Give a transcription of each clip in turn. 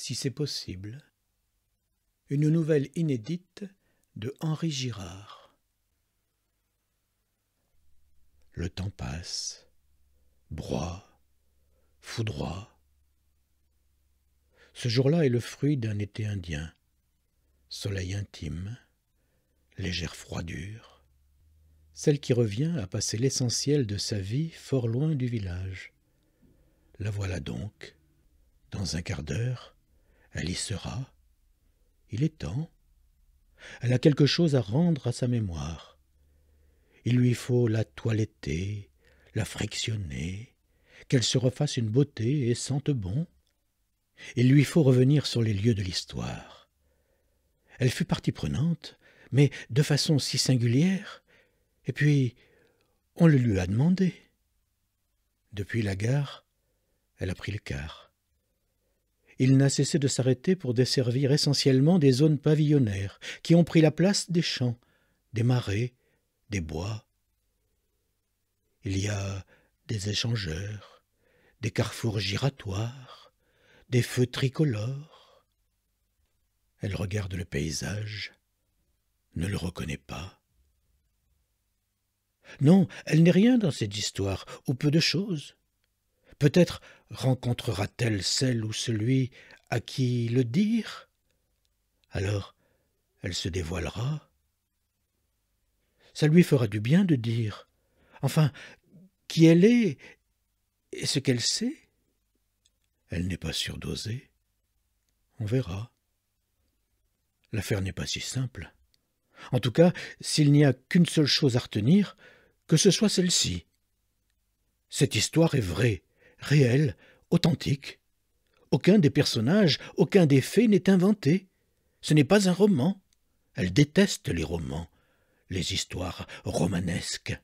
si c'est possible. Une nouvelle inédite de Henri Girard. Le temps passe, broie, foudroie. Ce jour-là est le fruit d'un été indien, soleil intime, légère froidure. Celle qui revient à passer l'essentiel de sa vie fort loin du village. La voilà donc, dans un quart d'heure, elle y sera. Il est temps. Elle a quelque chose à rendre à sa mémoire. Il lui faut la toiletter, la frictionner, qu'elle se refasse une beauté et sente bon. Il lui faut revenir sur les lieux de l'histoire. Elle fut partie prenante, mais de façon si singulière, et puis on le lui a demandé. Depuis la gare, elle a pris le car il n'a cessé de s'arrêter pour desservir essentiellement des zones pavillonnaires qui ont pris la place des champs, des marais, des bois. Il y a des échangeurs, des carrefours giratoires, des feux tricolores. Elle regarde le paysage, ne le reconnaît pas. Non, elle n'est rien dans cette histoire, ou peu de choses. Peut-être rencontrera-t-elle celle ou celui à qui le dire Alors, elle se dévoilera. Ça lui fera du bien de dire, enfin, qui elle est et ce qu'elle sait. Elle n'est pas surdosée. On verra. L'affaire n'est pas si simple. En tout cas, s'il n'y a qu'une seule chose à retenir, que ce soit celle-ci. Cette histoire est vraie réel, authentique. Aucun des personnages, aucun des faits n'est inventé. Ce n'est pas un roman. Elle déteste les romans, les histoires romanesques.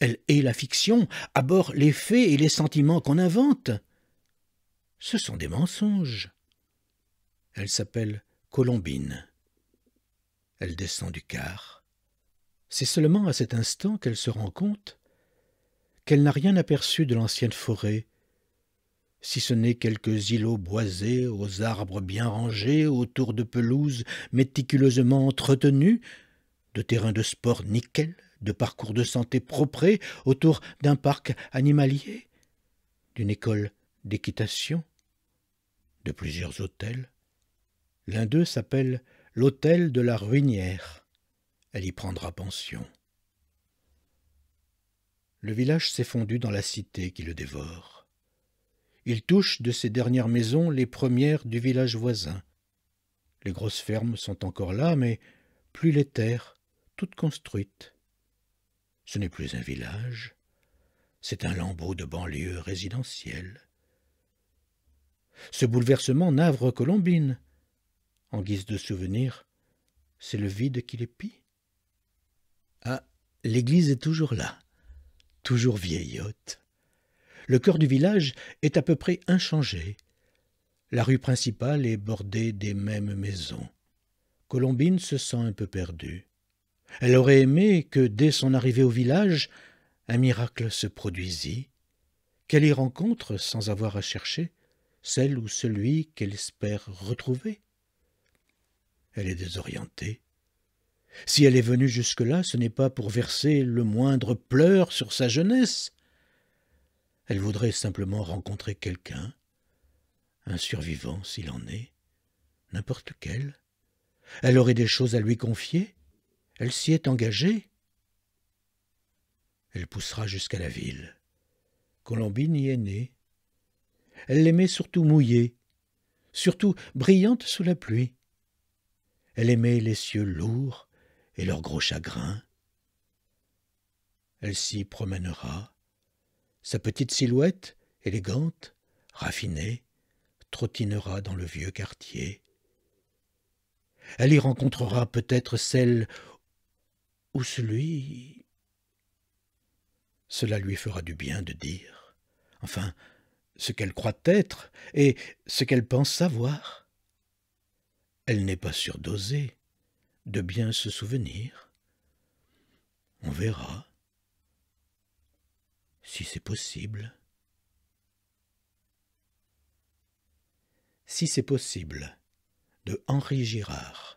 Elle hait la fiction, aborde les faits et les sentiments qu'on invente. Ce sont des mensonges. Elle s'appelle Colombine. Elle descend du car. C'est seulement à cet instant qu'elle se rend compte qu'elle n'a rien aperçu de l'ancienne forêt si ce n'est quelques îlots boisés, aux arbres bien rangés, autour de pelouses méticuleusement entretenues, de terrains de sport nickel, de parcours de santé proprés, autour d'un parc animalier, d'une école d'équitation, de plusieurs hôtels. L'un d'eux s'appelle l'hôtel de la Ruinière. Elle y prendra pension. Le village s'est fondu dans la cité qui le dévore. Il touche de ces dernières maisons les premières du village voisin. Les grosses fermes sont encore là, mais plus les terres, toutes construites. Ce n'est plus un village, c'est un lambeau de banlieue résidentielle. Ce bouleversement navre Colombine. En guise de souvenir, c'est le vide qui l'épie. Ah, l'église est toujours là, toujours vieillotte, le cœur du village est à peu près inchangé. La rue principale est bordée des mêmes maisons. Colombine se sent un peu perdue. Elle aurait aimé que, dès son arrivée au village, un miracle se produisît, qu'elle y rencontre, sans avoir à chercher, celle ou celui qu'elle espère retrouver. Elle est désorientée. Si elle est venue jusque-là, ce n'est pas pour verser le moindre pleur sur sa jeunesse. Elle voudrait simplement rencontrer quelqu'un, un survivant s'il en est, n'importe quel. Elle aurait des choses à lui confier, elle s'y est engagée. Elle poussera jusqu'à la ville. Colombine y est née. Elle l'aimait surtout mouillée, surtout brillante sous la pluie. Elle aimait les cieux lourds et leurs gros chagrins. Elle s'y promènera, sa petite silhouette, élégante, raffinée, trottinera dans le vieux quartier. Elle y rencontrera peut-être celle ou celui. Cela lui fera du bien de dire, enfin, ce qu'elle croit être et ce qu'elle pense savoir. Elle n'est pas surdosée de bien se souvenir. On verra si c'est possible. Si c'est possible, de Henri Girard.